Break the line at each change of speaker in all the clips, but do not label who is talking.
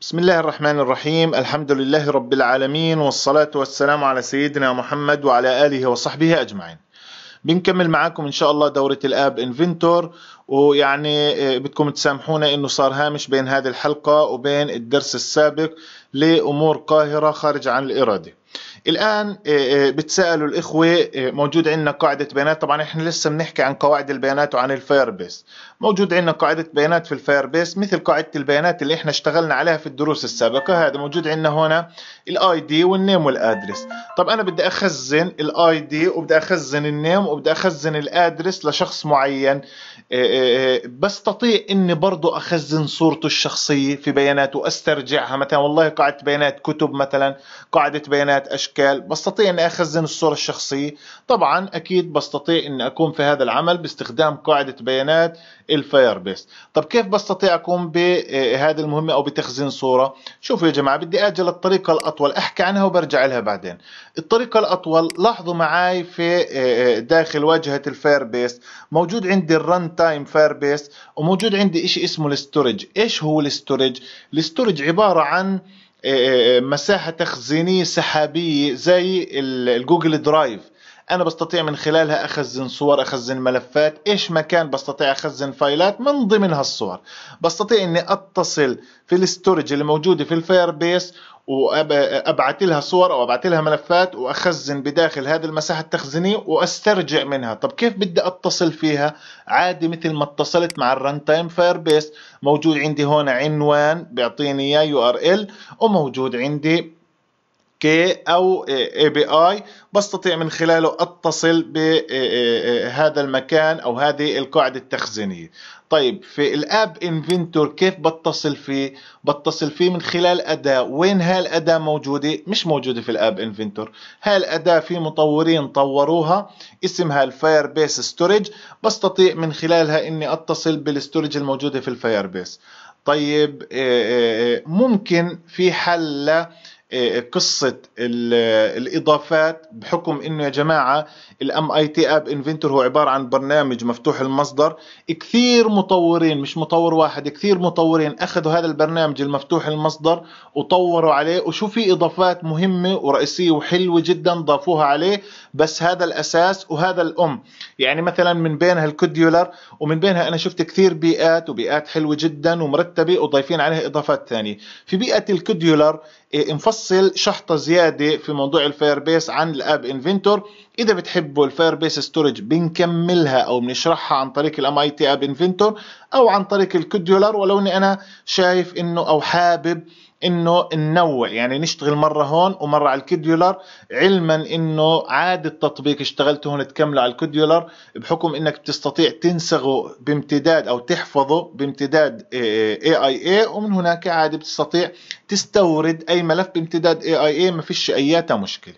بسم الله الرحمن الرحيم الحمد لله رب العالمين والصلاة والسلام على سيدنا محمد وعلى آله وصحبه أجمعين بنكمل معاكم ان شاء الله دورة الاب انفنتور ويعني آه، بدكم تسامحونا انه صار هامش بين هذه الحلقة وبين الدرس السابق لامور قاهرة خارج عن الارادة الآن آه، آه، بتسألوا الإخوة آه، موجود عندنا قاعدة بيانات طبعا إحنا لسه بنحكي عن قواعد البيانات وعن الفايربيس موجود عندنا قاعدة بيانات في الفايربيس مثل قاعدة البيانات اللي إحنا اشتغلنا عليها في الدروس السابقة هذا موجود عندنا هنا الاي دي والنيم والادرس طب أنا بدي أخزن الاي دي وبدي أخزن النيم وبدي أخزن الادرس لشخص معين بستطيع إني برضه أخزن صورته الشخصية في بيانات وأسترجعها مثلا والله قاعدة بيانات كتب مثلا قاعدة بيانات أشكال أشكال بستطيع أني أخزن الصورة الشخصية طبعا أكيد بستطيع أني أقوم في هذا العمل باستخدام قاعدة بيانات الفاير بيس طب كيف بستطيع أقوم بهذه آه، المهمة أو بتخزين صورة شوفوا يا جماعة بدي أجل الطريقة الأطول أحكي عنها وبرجع لها بعدين الطريقة الأطول لاحظوا معي في آه، آه، داخل واجهة الفاير بيس موجود عندي الرن تايم فاير بيس وموجود عندي شيء اسمه الستورج ايش هو الستورج الستورج عبارة عن إيه، إيه، إيه، مساحة تخزينية سحابية زي الجوجل درايف انا بستطيع من خلالها اخزن صور اخزن ملفات ايش ما كان بستطيع اخزن فايلات من ضمنها الصور بستطيع اني اتصل في الاستورج اللي موجوده في الفاير بيس وابعت لها صور او ابعت لها ملفات واخزن بداخل هذه المساحه التخزينيه واسترجع منها طب كيف بدي اتصل فيها عادي مثل ما اتصلت مع الرن تايم فاير بيس موجود عندي هون عنوان بيعطيني اياه يو ار ال وموجود عندي كي او اي بي اي بستطيع من خلاله اتصل بهذا آه، آه، آه، المكان او هذه القاعده التخزينيه طيب في الاب انفنتور كيف بتصل فيه بتصل فيه من خلال اداة وين هالاداة موجودة مش موجودة في الاب انفنتور هالاداة في مطورين طوروها اسمها الفاير بيس ستورج بستطيع من خلالها اني اتصل بالستورج الموجودة في الفاير بيس طيب إيه، إيه، إيه، ممكن في حل قصه الاضافات بحكم انه يا جماعه الام اي تي اب انفنتور هو عباره عن برنامج مفتوح المصدر كثير مطورين مش مطور واحد كثير مطورين اخذوا هذا البرنامج المفتوح المصدر وطوروا عليه وشو في اضافات مهمه ورئيسيه وحلوه جدا ضافوها عليه بس هذا الاساس وهذا الام يعني مثلا من بينها الكوديولر ومن بينها انا شفت كثير بيئات وبيئات حلوه جدا ومرتبه وضايفين عليها اضافات ثانيه في بيئه الكوديولر إيه، انفصل نفصل شحطه زياده في موضوع الفاير بيس عن الاب انفنتور اذا بتحبوا الفاير بيس ستورج بنكملها او بنشرحها عن طريق الام اي تي اب انفنتور او عن طريق الكوديولر ولو اني انا شايف انه او حابب انه ننوع يعني نشتغل مره هون ومره على الكديولر علما انه عادي التطبيق اشتغلته هون تكمله على الكديولر بحكم انك بتستطيع تنسغه بامتداد او تحفظه بامتداد إيه اي اي اي ومن هناك عادي بتستطيع تستورد اي ملف بامتداد إيه اي اي اي ما فيش اياتها مشكله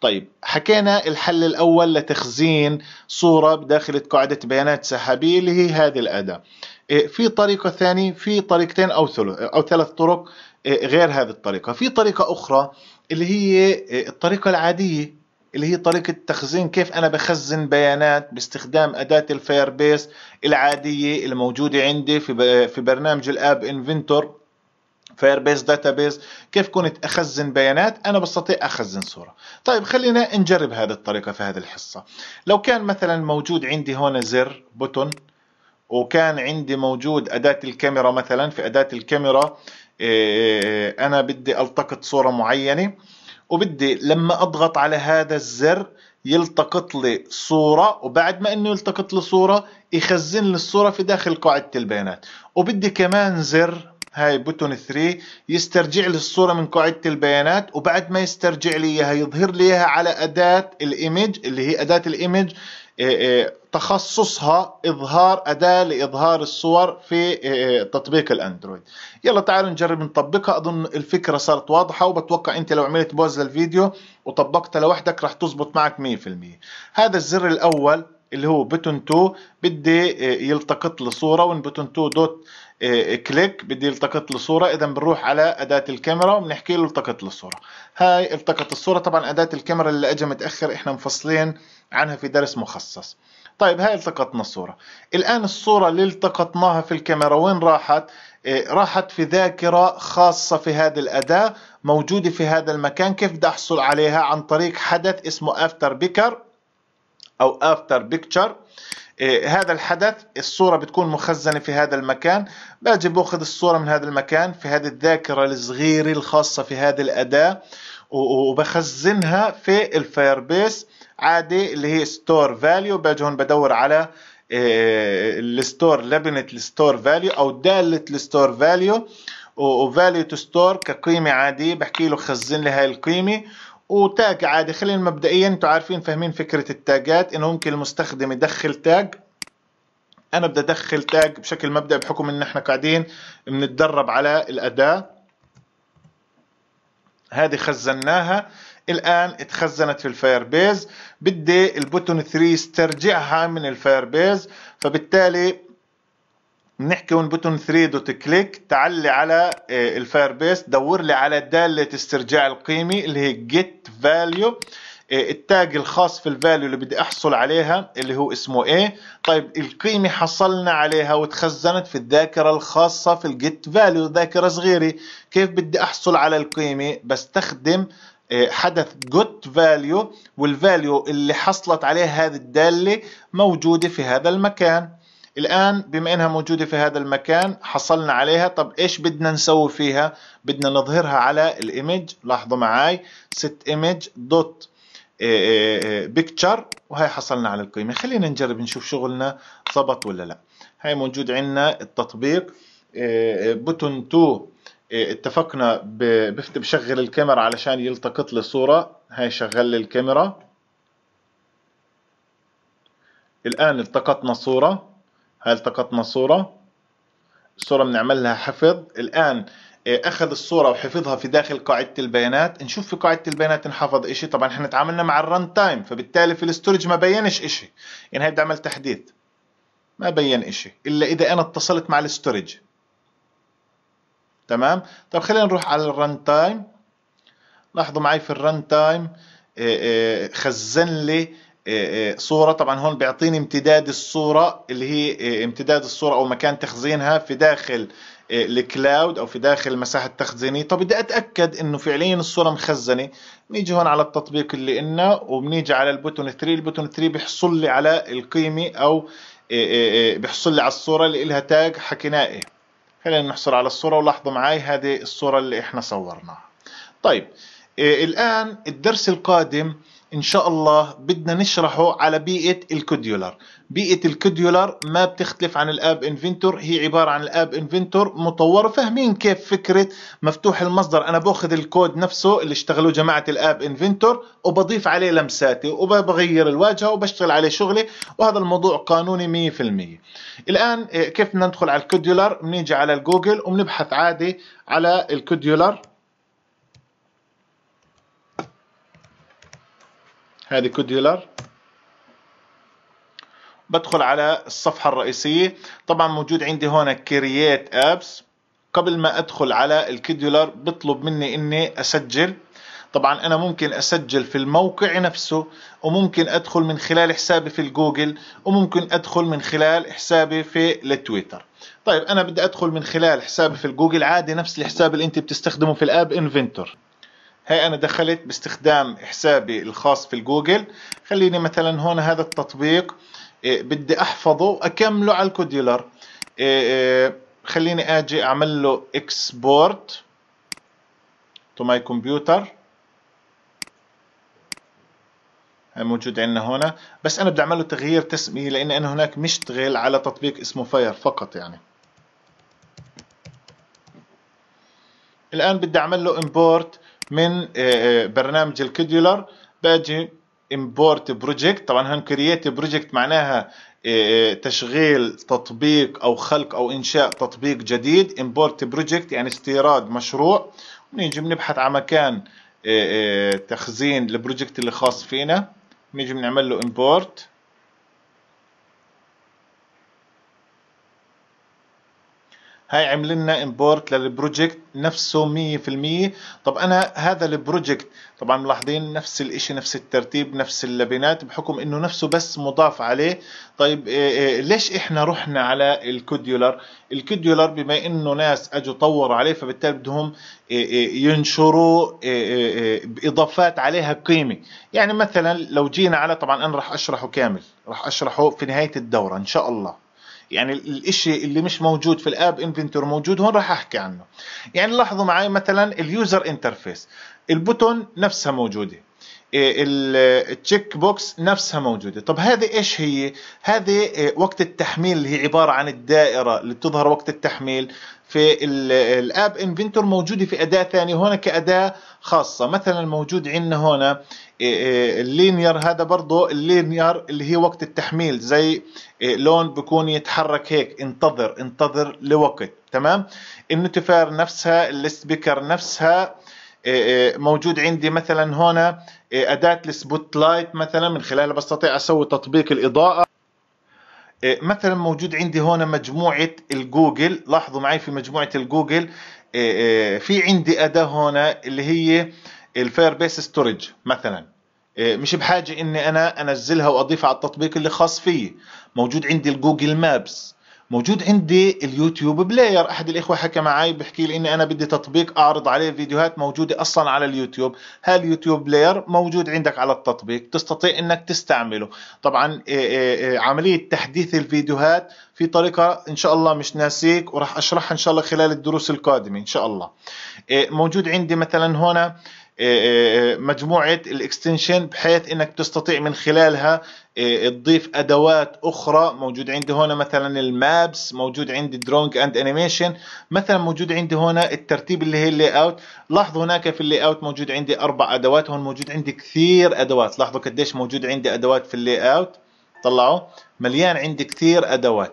طيب حكينا الحل الاول لتخزين صوره بداخل قاعده بيانات سحابيه اللي هي هذه الاداه إيه، في طريقه ثانيه في طريقتين او ثلث او ثلاث طرق غير هذه الطريقة في طريقة أخرى اللي هي آه، الطريقة العادية اللي هي طريقة تخزين كيف أنا بخزن بيانات باستخدام أداة الفاير بيس العادية الموجودة عندي في في برنامج الآب انفنتور فاير بيس داتا بيس كيف كنت اخزن بيانات انا بستطيع اخزن صوره طيب خلينا نجرب هذه الطريقه في هذه الحصه لو كان مثلا موجود عندي هون زر بوتون وكان عندي موجود اداه الكاميرا مثلا في اداه الكاميرا إيه، إيه، إيه، انا بدي التقط صوره معينه وبدي لما اضغط على هذا الزر يلتقط لي صورة وبعد ما انه يلتقط لي صورة يخزن لي الصورة في داخل قاعدة البيانات وبدي كمان زر هاي بوتون 3 يسترجع لي الصورة من قاعدة البيانات وبعد ما يسترجع لي اياها يظهر لي اياها على أداة الايمج اللي هي أداة الايمج تخصصها اظهار اداه لاظهار الصور في آه، آه، تطبيق الاندرويد يلا تعالوا نجرب نطبقها اظن الفكره صارت واضحه وبتوقع انت لو عملت بوز للفيديو وطبقتها لوحدك راح تزبط معك 100% هذا الزر الاول اللي هو بتون 2 بدي آه، يلتقط لي صوره وان بتون 2 دوت كليك بدي يلتقط لي صوره اذا بنروح على اداه الكاميرا وبنحكي له التقط لي صوره هاي التقط الصوره طبعا اداه الكاميرا اللي اجى متاخر احنا مفصلين عنها في درس مخصص طيب هاي التقطنا الصورة الآن الصورة اللي التقطناها في الكاميرا وين راحت إيه، راحت في ذاكرة خاصة في هذه الأداة موجودة في هذا المكان كيف بدي أحصل عليها عن طريق حدث اسمه افتر بيكر أو افتر إيه، بيكتشر هذا الحدث الصورة بتكون مخزنة في هذا المكان باجي باخذ الصورة من هذا المكان في هذه الذاكرة الصغيرة الخاصة في هذه الأداة وبخزنها في الفاير بيس عادي اللي هي ستور فاليو باجي هون بدور على آه، الستور لبنه الستور فاليو او داله الستور فاليو وفاليو تو ستور كقيمه عاديه بحكي له خزن لي هاي القيمه وتاج عادي خلينا مبدئيا انتم عارفين فاهمين فكره التاجات انه ممكن المستخدم يدخل تاج انا بدي ادخل تاج بشكل مبدئي بحكم ان احنا قاعدين بنتدرب على الاداه هذه خزناها الان اتخزنت في الفاير بيز بدي البوتون 3 استرجعها من الفاير بيز فبالتالي بنحكي وين بوتون 3 دوت كليك تعلي على آه، بيز دور لي على داله استرجاع القيمه اللي هي جيت فاليو إيه، التاج الخاص في الفاليو اللي بدي احصل عليها اللي هو اسمه ايه طيب القيمه حصلنا عليها وتخزنت في الذاكره الخاصه في الجيت فاليو ذاكره صغيره كيف بدي احصل على القيمه بستخدم إيه، حدث جوت فاليو والفاليو اللي حصلت عليه هذه الداله موجوده في هذا المكان الآن بما إنها موجودة في هذا المكان حصلنا عليها طب إيش بدنا نسوي فيها بدنا نظهرها على الإيمج لاحظوا معاي set image دوت بيكتشر إيه، إيه، إيه، وهي حصلنا على القيمة خلينا نجرب نشوف شغلنا ضبط ولا لا هاي موجود عندنا التطبيق بوتون 2 اتفقنا بشغل الكاميرا علشان يلتقط لي صورة هاي شغل لي الكاميرا الآن التقطنا صورة هاي التقطنا صورة الصورة بنعمل لها حفظ الآن إيه، اخذ الصوره وحفظها في داخل قاعده البيانات نشوف في قاعده البيانات انحفظ إشي طبعا احنا تعاملنا مع الرن تايم فبالتالي في الاستورج ما بينش إشي يعني هي بدي اعمل تحديث ما بين إشي الا اذا انا اتصلت مع الاستورج تمام طب خلينا نروح على الرن تايم لاحظوا معي في الرن تايم إيه، إيه، خزن لي إيه، إيه، صورة طبعا هون بيعطيني امتداد الصورة اللي هي إيه، امتداد الصورة او مكان تخزينها في داخل الكلاود او في داخل المساحه التخزينيه طب بدي اتاكد انه فعليا الصوره مخزنه نيجي هون على التطبيق اللي إنا وبنيجي على البوتون 3 البوتون 3 بيحصل لي على القيمه او بيحصل لي على الصوره اللي لها تاج حكيناه خلينا نحصل على الصوره ولاحظوا معي هذه الصوره اللي احنا صورناها طيب الان الدرس القادم ان شاء الله بدنا نشرحه على بيئة الكوديولر بيئة الكوديولر ما بتختلف عن الاب انفنتور هي عبارة عن الاب انفنتور مطورة فاهمين كيف فكرة مفتوح المصدر انا باخذ الكود نفسه اللي اشتغلوه جماعة الاب انفنتور وبضيف عليه لمساتي وبغير الواجهة وبشتغل عليه شغلي وهذا الموضوع قانوني 100% الان إيه، كيف بدنا ندخل على الكوديولر بنيجي على الجوجل وبنبحث عادي على الكوديولر هذه كوديولار بدخل على الصفحة الرئيسية طبعا موجود عندي هون كرييت ابس قبل ما ادخل على الكيدولار بطلب مني اني اسجل طبعا انا ممكن اسجل في الموقع نفسه وممكن ادخل من خلال حسابي في الجوجل وممكن ادخل من خلال حسابي في التويتر طيب انا بدي ادخل من خلال حسابي في الجوجل عادي نفس الحساب اللي انت بتستخدمه في الاب انفنتور هاي انا دخلت باستخدام حسابي الخاص في الجوجل خليني مثلا هون هذا التطبيق إيه، بدي احفظه اكمله على الكوديولر إيه، إيه، خليني اجي اعمل له اكسبورت تو ماي كمبيوتر موجود عندنا هنا بس انا بدي اعمل له تغيير تسميه لان انا هناك مشتغل على تطبيق اسمه فاير فقط يعني الان بدي اعمل له امبورت من آه، آه، برنامج الكيديولر باجي امبورت بروجكت طبعا هون كرييت بروجكت معناها آه، تشغيل تطبيق او خلق او انشاء تطبيق جديد امبورت بروجكت يعني استيراد مشروع ونيجي بنبحث على مكان تخزين البروجكت اللي خاص فينا نيجي بنعمل له امبورت هاي عمل لنا امبورت للبروجكت نفسه 100% طب انا هذا البروجكت طبعا ملاحظين نفس الاشي نفس الترتيب نفس اللبنات بحكم انه نفسه بس مضاف عليه طيب إيه إيه ليش احنا رحنا على الكوديولر الكوديولر بما انه ناس اجوا طوروا عليه فبالتالي بدهم إيه, إيه، ينشروا إيه، إيه، باضافات عليها قيمه يعني مثلا لو جينا على طبعا انا راح اشرحه كامل راح اشرحه في نهايه الدوره ان شاء الله يعني الإشي اللي مش موجود في الاب انفنتور موجود هون راح احكي عنه يعني لاحظوا معي مثلا اليوزر انترفيس البوتون نفسها موجوده التشيك بوكس نفسها موجوده طب هذه ايش هي هذه آه، وقت التحميل اللي هي عباره عن الدائره اللي بتظهر وقت التحميل في الاب انفنتور موجوده في اداه ثانيه هون كاداه خاصه مثلا موجود عندنا هون اللينير آه، آه، هذا برضه اللينير اللي هي وقت التحميل زي لون بكون يتحرك هيك انتظر انتظر لوقت تمام النوتيفير نفسها بيكر نفسها موجود عندي مثلا هون إيه، اداه السبوت لايت مثلا من خلالها بستطيع اسوي تطبيق الاضاءه إيه، مثلا موجود عندي هون مجموعه الجوجل لاحظوا معي في مجموعه الجوجل إيه، في عندي اداه هنا اللي هي الفاير بيس ستورج مثلا مش بحاجه اني انا انزلها واضيفها على التطبيق اللي خاص فيه موجود عندي الجوجل مابس موجود عندي اليوتيوب بلاير احد الاخوه حكى معي بحكي لي اني انا بدي تطبيق اعرض عليه فيديوهات موجوده اصلا على اليوتيوب هاليوتيوب بلاير موجود عندك على التطبيق تستطيع انك تستعمله طبعا إيه، إيه، إيه، عمليه تحديث الفيديوهات في طريقه ان شاء الله مش ناسيك وراح اشرحها ان شاء الله خلال الدروس القادمه ان شاء الله موجود عندي مثلا هنا آه، آه، مجموعة الاكستنشن بحيث انك تستطيع من خلالها آه، تضيف ادوات اخرى موجود عندي هنا مثلا المابس موجود عندي درونج اند انيميشن مثلا موجود عندي هنا الترتيب اللي هي اللي اوت لاحظوا هناك في اللي اوت موجود عندي اربع ادوات هون موجود عندي كثير ادوات لاحظوا قديش موجود عندي ادوات في اللي اوت طلعوا مليان عندي كثير ادوات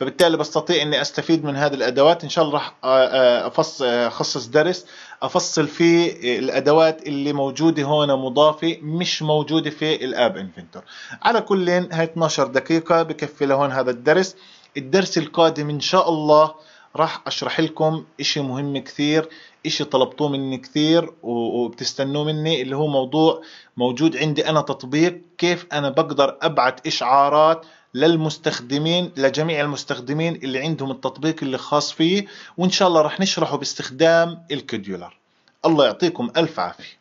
فبالتالي بستطيع اني استفيد من هذه الادوات ان شاء الله راح آه، آه، آه، اخصص درس افصل فيه الادوات اللي موجوده هون مضافه مش موجوده في الاب انفنتور على كل هاي 12 دقيقه بكفي لهون هذا الدرس الدرس القادم ان شاء الله راح اشرح لكم اشي مهم كثير اشي طلبتوه مني كثير وبتستنوه مني اللي هو موضوع موجود عندي انا تطبيق كيف انا بقدر ابعت اشعارات للمستخدمين لجميع المستخدمين اللي عندهم التطبيق اللي خاص فيه وان شاء الله راح نشرحه باستخدام الكديولر الله يعطيكم الف عافيه